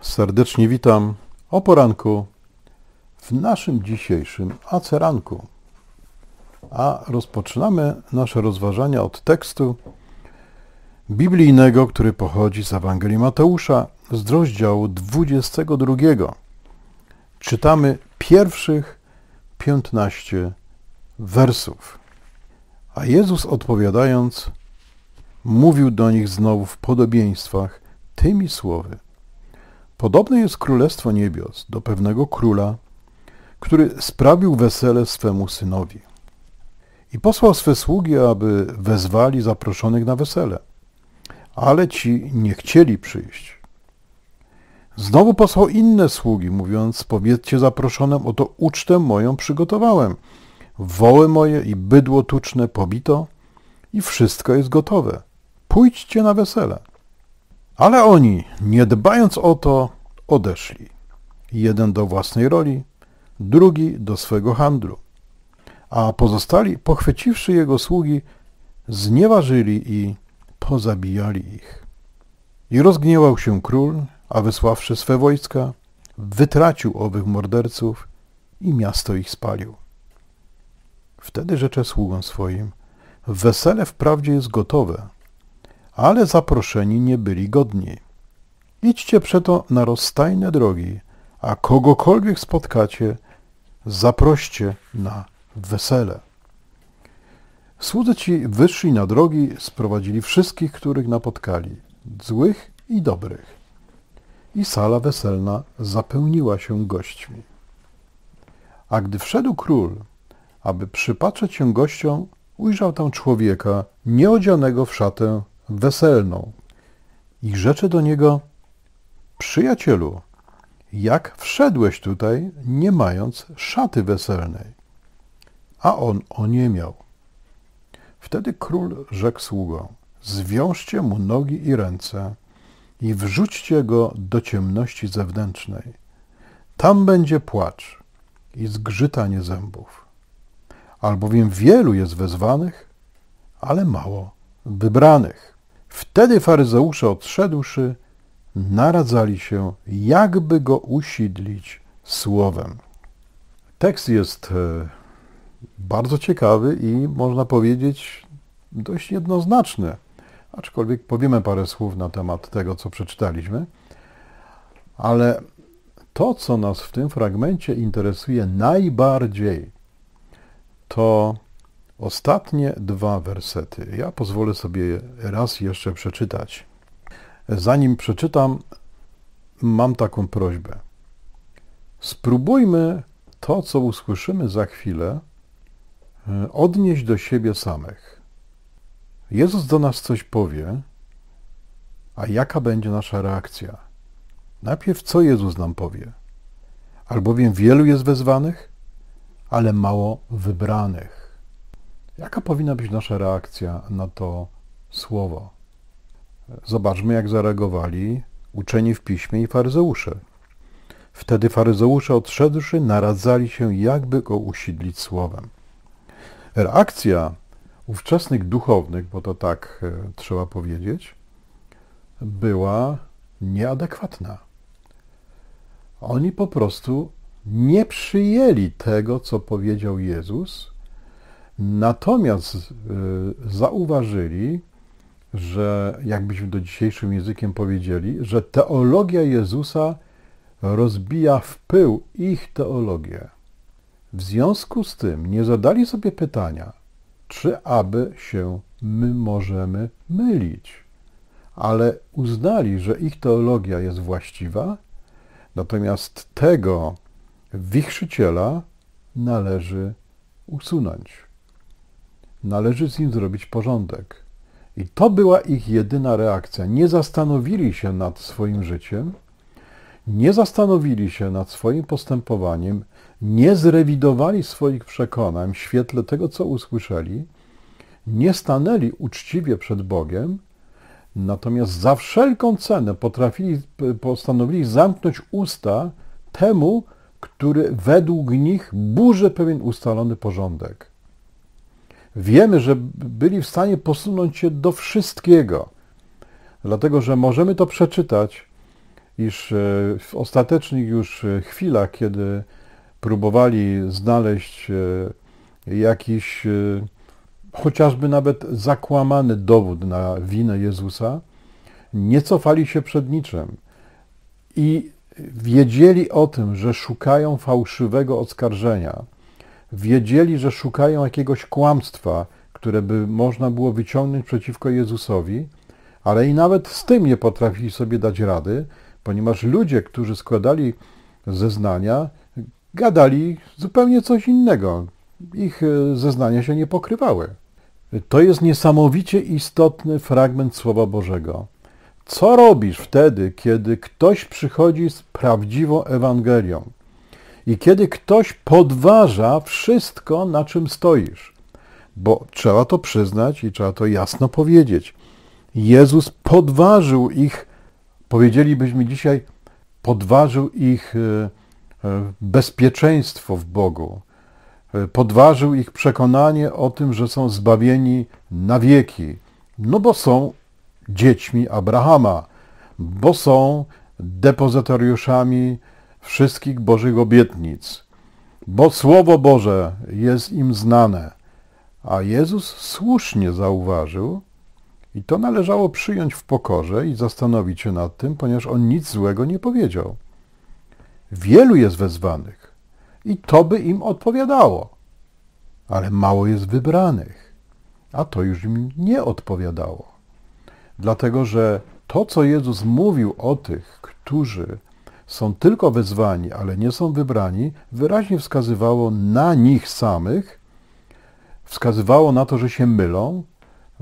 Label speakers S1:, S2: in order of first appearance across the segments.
S1: Serdecznie witam o poranku w naszym dzisiejszym aceranku. A rozpoczynamy nasze rozważania od tekstu biblijnego, który pochodzi z Ewangelii Mateusza z rozdziału 22. Czytamy pierwszych 15 wersów. A Jezus odpowiadając, mówił do nich znowu w podobieństwach tymi słowy. Podobne jest Królestwo Niebios do pewnego króla, który sprawił wesele swemu synowi i posłał swe sługi, aby wezwali zaproszonych na wesele. Ale ci nie chcieli przyjść. Znowu posłał inne sługi, mówiąc, powiedzcie zaproszonym, oto ucztę moją przygotowałem. Woły moje i bydło tuczne pobito i wszystko jest gotowe. Pójdźcie na wesele. Ale oni, nie dbając o to, odeszli. Jeden do własnej roli, drugi do swego handlu. A pozostali, pochwyciwszy jego sługi, znieważyli i pozabijali ich. I rozgniewał się król, a wysławszy swe wojska, wytracił owych morderców i miasto ich spalił. Wtedy rzecze sługom swoim, wesele wprawdzie jest gotowe, ale zaproszeni nie byli godni. Idźcie przeto na rozstajne drogi, a kogokolwiek spotkacie, zaproście na wesele. Słudzy ci wyszli na drogi, sprowadzili wszystkich, których napotkali, złych i dobrych. I sala weselna zapełniła się gośćmi. A gdy wszedł król, aby przypatrzeć się gościom, ujrzał tam człowieka nieodzianego w szatę weselną. I rzecze do niego, przyjacielu, jak wszedłeś tutaj, nie mając szaty weselnej? A on o nie miał. Wtedy król rzekł sługom, zwiążcie mu nogi i ręce i wrzućcie go do ciemności zewnętrznej. Tam będzie płacz i zgrzytanie zębów. Albowiem wielu jest wezwanych, ale mało wybranych. Wtedy faryzeusze odszedłszy, naradzali się, jakby go usidlić słowem. Tekst jest e, bardzo ciekawy i można powiedzieć dość jednoznaczny, aczkolwiek powiemy parę słów na temat tego, co przeczytaliśmy, ale to, co nas w tym fragmencie interesuje najbardziej, to Ostatnie dwa wersety. Ja pozwolę sobie raz jeszcze przeczytać. Zanim przeczytam, mam taką prośbę. Spróbujmy to, co usłyszymy za chwilę, e, odnieść do siebie samych. Jezus do nas coś powie, a jaka będzie nasza reakcja? Najpierw co Jezus nam powie? Albowiem wielu jest wezwanych, ale mało wybranych. Jaka powinna być nasza reakcja na to słowo? Zobaczmy, jak zareagowali uczeni w piśmie i faryzeusze. Wtedy faryzeusze odszedłszy, naradzali się, jakby go usidlić słowem. Reakcja ówczesnych duchownych, bo to tak e, trzeba powiedzieć, była nieadekwatna. Oni po prostu nie przyjęli tego, co powiedział Jezus, Natomiast y, zauważyli, że jakbyśmy do dzisiejszym językiem powiedzieli, że teologia Jezusa rozbija w pył ich teologię. W związku z tym nie zadali sobie pytania, czy aby się my możemy mylić, ale uznali, że ich teologia jest właściwa, natomiast tego wichrzyciela należy usunąć należy z nim zrobić porządek. I to była ich jedyna reakcja. Nie zastanowili się nad swoim życiem, nie zastanowili się nad swoim postępowaniem, nie zrewidowali swoich przekonań w świetle tego, co usłyszeli, nie stanęli uczciwie przed Bogiem, natomiast za wszelką cenę potrafili, postanowili zamknąć usta temu, który według nich burzy pewien ustalony porządek wiemy, że byli w stanie posunąć się do wszystkiego, dlatego że możemy to przeczytać, iż e, w ostatecznych już e, chwilach, kiedy próbowali znaleźć e, jakiś chociażby nawet zakłamany dowód na winę Jezusa, nie cofali się przed niczym i wiedzieli o tym, że szukają fałszywego oskarżenia wiedzieli, że szukają jakiegoś kłamstwa, które by można było wyciągnąć przeciwko Jezusowi, ale i nawet z tym nie potrafili sobie dać rady, ponieważ ludzie, którzy składali zeznania, gadali zupełnie coś innego. Ich e, zeznania się nie pokrywały. To jest niesamowicie istotny fragment Słowa Bożego. Co robisz wtedy, kiedy ktoś przychodzi z prawdziwą Ewangelią? i kiedy ktoś podważa wszystko, na czym stoisz. Bo trzeba to przyznać i trzeba to jasno powiedzieć. Jezus podważył ich, powiedzielibyśmy dzisiaj, podważył ich e, e, bezpieczeństwo w Bogu. E, podważył ich przekonanie o tym, że są zbawieni na wieki, no bo są dziećmi Abrahama, bo są depozytariuszami wszystkich Bożych obietnic, bo Słowo Boże jest im znane. A Jezus słusznie zauważył, i to należało przyjąć w pokorze i zastanowić się nad tym, ponieważ on nic złego nie powiedział. Wielu jest wezwanych i to by im odpowiadało, ale mało jest wybranych, a to już im nie odpowiadało. Dlatego, że to, co Jezus mówił o tych, którzy są tylko wezwani, ale nie są wybrani, wyraźnie wskazywało na nich samych, wskazywało na to, że się mylą,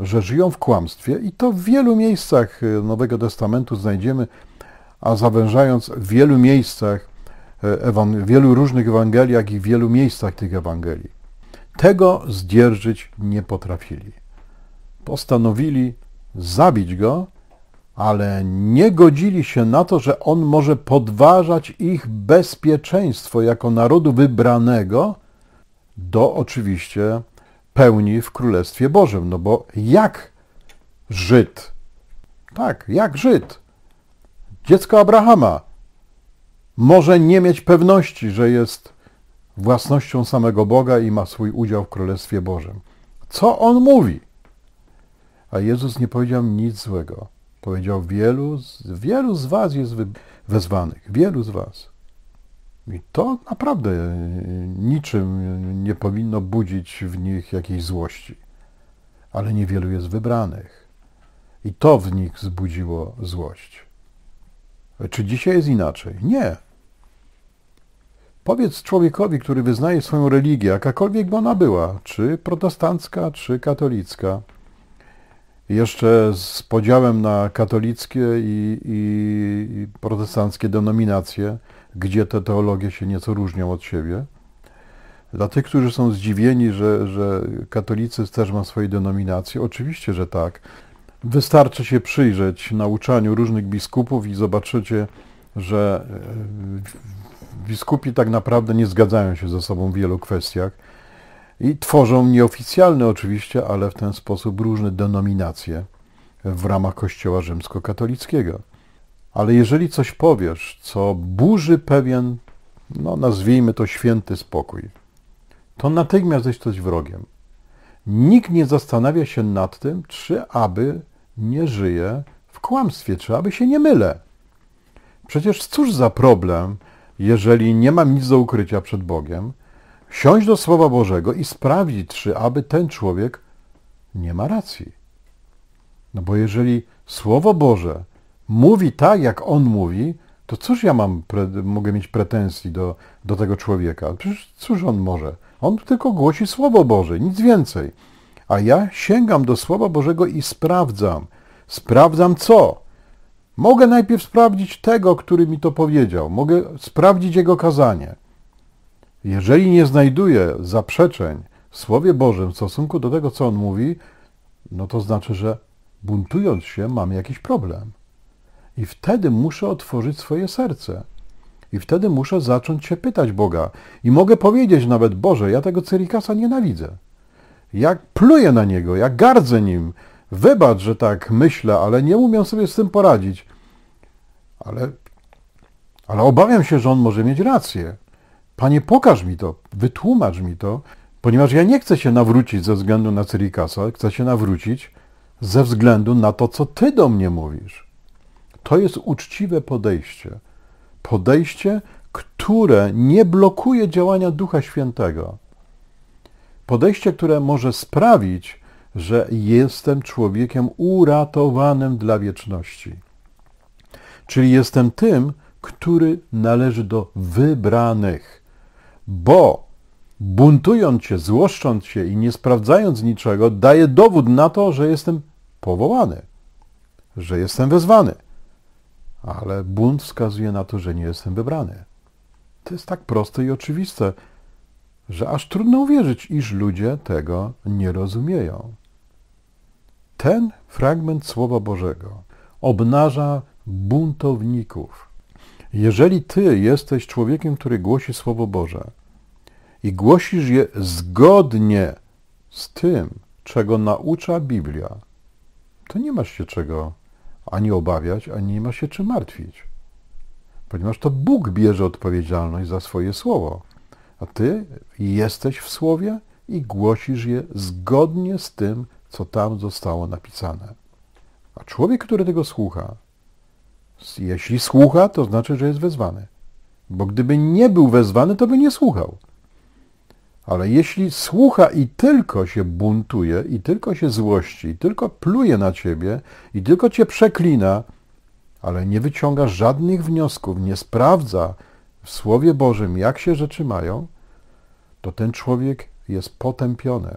S1: że żyją w kłamstwie i to w wielu miejscach e, Nowego Testamentu znajdziemy, a zawężając w wielu miejscach, e, w wielu różnych Ewangeliach i w wielu miejscach tych Ewangelii. Tego zdzierżyć nie potrafili. Postanowili zabić go, ale nie godzili się na to, że on może podważać ich bezpieczeństwo jako narodu wybranego do oczywiście pełni w Królestwie Bożym. No bo jak Żyd, tak, jak Żyd, dziecko Abrahama, może nie mieć pewności, że jest własnością samego Boga i ma swój udział w Królestwie Bożym. Co on mówi? A Jezus nie powiedział nic złego. Powiedział, wielu z, wielu z was jest wezwanych, wielu z was. I to naprawdę e, niczym nie powinno budzić w nich jakiejś złości. Ale niewielu jest wybranych. I to w nich zbudziło złość. E, czy dzisiaj jest inaczej? Nie. Powiedz człowiekowi, który wyznaje swoją religię, jakakolwiek by ona była, czy protestancka, czy katolicka, jeszcze z podziałem na katolickie i, i protestanckie denominacje, gdzie te teologie się nieco różnią od siebie. Dla tych, którzy są zdziwieni, że, że katolicyzm też ma swoje denominacje, oczywiście, że tak. Wystarczy się przyjrzeć nauczaniu różnych biskupów i zobaczycie, że e, biskupi tak naprawdę nie zgadzają się ze sobą w wielu kwestiach i tworzą nieoficjalne oczywiście, ale w ten sposób różne denominacje w ramach Kościoła rzymskokatolickiego. Ale jeżeli coś powiesz, co burzy pewien, no nazwijmy to święty spokój, to natychmiast jesteś wrogiem. Nikt nie zastanawia się nad tym, czy aby nie żyje w kłamstwie, czy aby się nie mylę. Przecież cóż za problem, jeżeli nie mam nic do ukrycia przed Bogiem, siąść do Słowa Bożego i sprawdzić, czy aby ten człowiek nie ma racji. No bo jeżeli Słowo Boże mówi tak, jak on mówi, to cóż ja mam, mogę mieć pretensji do, do tego człowieka? Przecież cóż on może? On tylko głosi Słowo Boże, nic więcej. A ja sięgam do Słowa Bożego i sprawdzam. Sprawdzam co? Mogę najpierw sprawdzić tego, który mi to powiedział. Mogę sprawdzić jego kazanie. Jeżeli nie znajduje zaprzeczeń w Słowie Bożym w stosunku do tego, co on mówi, no to znaczy, że buntując się mam jakiś problem. I wtedy muszę otworzyć swoje serce. I wtedy muszę zacząć się pytać Boga. I mogę powiedzieć nawet, Boże, ja tego Cyrikasa nienawidzę. Jak pluję na niego, jak gardzę nim. Wybacz, że tak myślę, ale nie umiem sobie z tym poradzić. Ale, ale obawiam się, że on może mieć rację. Panie, pokaż mi to, wytłumacz mi to, ponieważ ja nie chcę się nawrócić ze względu na Cyrikasa, chcę się nawrócić ze względu na to, co Ty do mnie mówisz. To jest uczciwe podejście. Podejście, które nie blokuje działania Ducha Świętego. Podejście, które może sprawić, że jestem człowiekiem uratowanym dla wieczności. Czyli jestem tym, który należy do wybranych bo buntując się, złoszcząc się i nie sprawdzając niczego, daję dowód na to, że jestem powołany, że jestem wezwany. Ale bunt wskazuje na to, że nie jestem wybrany. To jest tak proste i oczywiste, że aż trudno uwierzyć, iż ludzie tego nie rozumieją. Ten fragment Słowa Bożego obnaża buntowników. Jeżeli ty jesteś człowiekiem, który głosi Słowo Boże, i głosisz je zgodnie z tym, czego naucza Biblia, to nie masz się czego ani obawiać, ani nie masz się czym martwić. Ponieważ to Bóg bierze odpowiedzialność za swoje słowo, a ty jesteś w słowie i głosisz je zgodnie z tym, co tam zostało napisane. A człowiek, który tego słucha, jeśli słucha, to znaczy, że jest wezwany. Bo gdyby nie był wezwany, to by nie słuchał. Ale jeśli słucha i tylko się buntuje, i tylko się złości, i tylko pluje na ciebie, i tylko cię przeklina, ale nie wyciąga żadnych wniosków, nie sprawdza w Słowie Bożym, jak się rzeczy mają, to ten człowiek jest potępiony,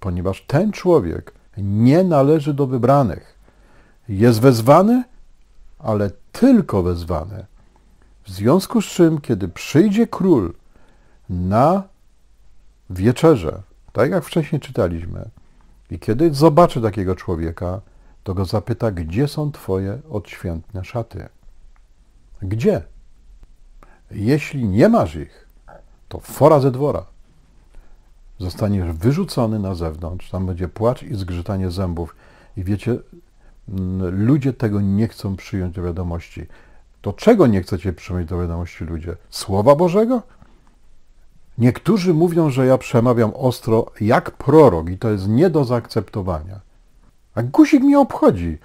S1: ponieważ ten człowiek nie należy do wybranych. Jest wezwany, ale tylko wezwany. W związku z czym, kiedy przyjdzie król na wieczerze, tak jak wcześniej czytaliśmy. I kiedy zobaczy takiego człowieka, to go zapyta, gdzie są Twoje odświętne szaty? Gdzie? Jeśli nie masz ich, to fora ze dwora. Zostaniesz wyrzucony na zewnątrz, tam będzie płacz i zgrzytanie zębów. I wiecie, mm, ludzie tego nie chcą przyjąć do wiadomości. To czego nie chcecie przyjąć do wiadomości ludzie? Słowa Bożego? Niektórzy mówią, że ja przemawiam ostro jak prorok i to jest nie do zaakceptowania. A guzik mnie obchodzi,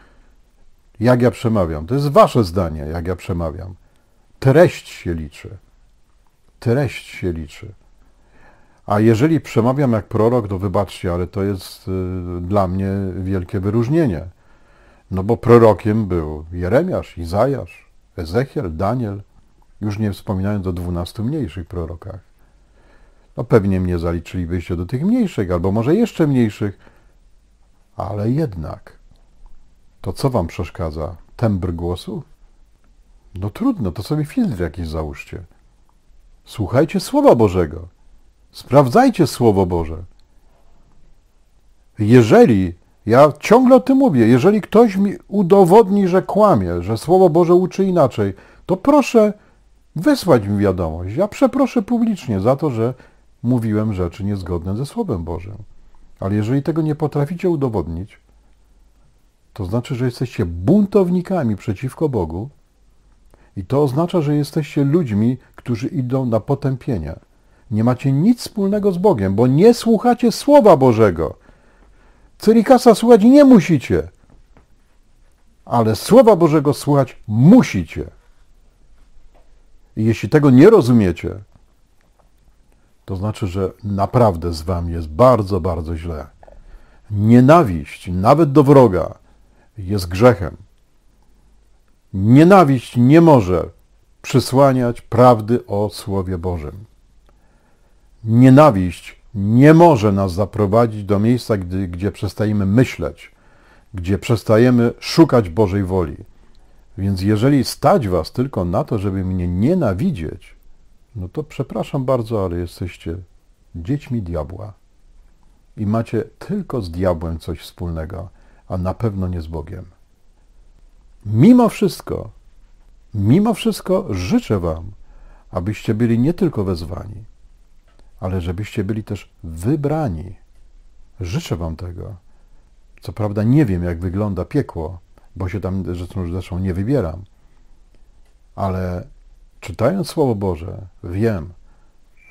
S1: jak ja przemawiam. To jest wasze zdanie, jak ja przemawiam. Treść się liczy. Treść się liczy. A jeżeli przemawiam jak prorok, to wybaczcie, ale to jest y, dla mnie wielkie wyróżnienie. No bo prorokiem był Jeremiasz, Izajasz, Ezechiel, Daniel, już nie wspominając o dwunastu mniejszych prorokach. No pewnie mnie zaliczylibyście do tych mniejszych, albo może jeszcze mniejszych, ale jednak. To co wam przeszkadza? Tembr głosu? No trudno, to sobie filtr jakiś załóżcie. Słuchajcie Słowa Bożego. Sprawdzajcie Słowo Boże. Jeżeli, ja ciągle o tym mówię, jeżeli ktoś mi udowodni, że kłamie, że Słowo Boże uczy inaczej, to proszę wysłać mi wiadomość. Ja przeproszę publicznie za to, że mówiłem rzeczy niezgodne ze Słowem Bożym. Ale jeżeli tego nie potraficie udowodnić, to znaczy, że jesteście buntownikami przeciwko Bogu i to oznacza, że jesteście ludźmi, którzy idą na potępienie. Nie macie nic wspólnego z Bogiem, bo nie słuchacie Słowa Bożego. Cyrikasa słuchać nie musicie, ale Słowa Bożego słuchać musicie. I jeśli tego nie rozumiecie, to znaczy, że naprawdę z wami jest bardzo, bardzo źle. Nienawiść, nawet do wroga, jest grzechem. Nienawiść nie może przysłaniać prawdy o Słowie Bożym. Nienawiść nie może nas zaprowadzić do miejsca, gdy, gdzie przestajemy myśleć, gdzie przestajemy szukać Bożej woli. Więc jeżeli stać Was tylko na to, żeby mnie nienawidzieć, no to przepraszam bardzo, ale jesteście dziećmi diabła i macie tylko z diabłem coś wspólnego, a na pewno nie z Bogiem. Mimo wszystko, mimo wszystko życzę Wam, abyście byli nie tylko wezwani, ale żebyście byli też wybrani. Życzę Wam tego. Co prawda nie wiem, jak wygląda piekło, bo się tam zresztą, zresztą nie wybieram, ale czytając Słowo Boże, wiem,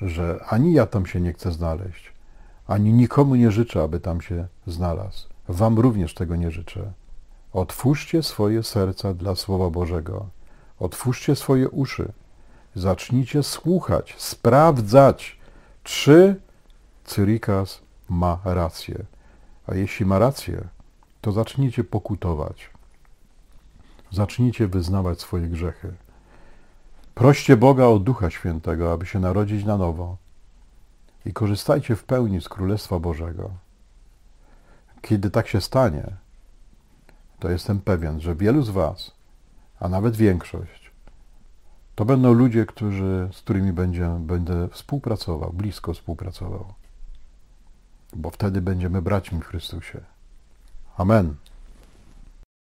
S1: że ani ja tam się nie chcę znaleźć, ani nikomu nie życzę, aby tam się znalazł. Wam również tego nie życzę. Otwórzcie swoje serca dla Słowa Bożego. Otwórzcie swoje uszy. Zacznijcie słuchać, sprawdzać, czy Cyrikas ma rację. A jeśli ma rację, to zacznijcie pokutować. Zacznijcie wyznawać swoje grzechy. Proście Boga o Ducha Świętego, aby się narodzić na nowo i korzystajcie w pełni z Królestwa Bożego. Kiedy tak się stanie, to jestem pewien, że wielu z Was, a nawet większość, to będą ludzie, którzy, z którymi będzie, będę współpracował, blisko współpracował, bo wtedy będziemy braćmi w Chrystusie. Amen.